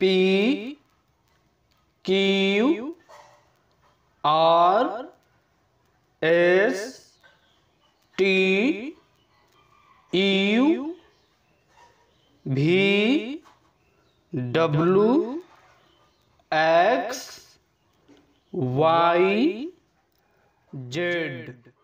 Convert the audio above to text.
P Q R S T U V W X Y Z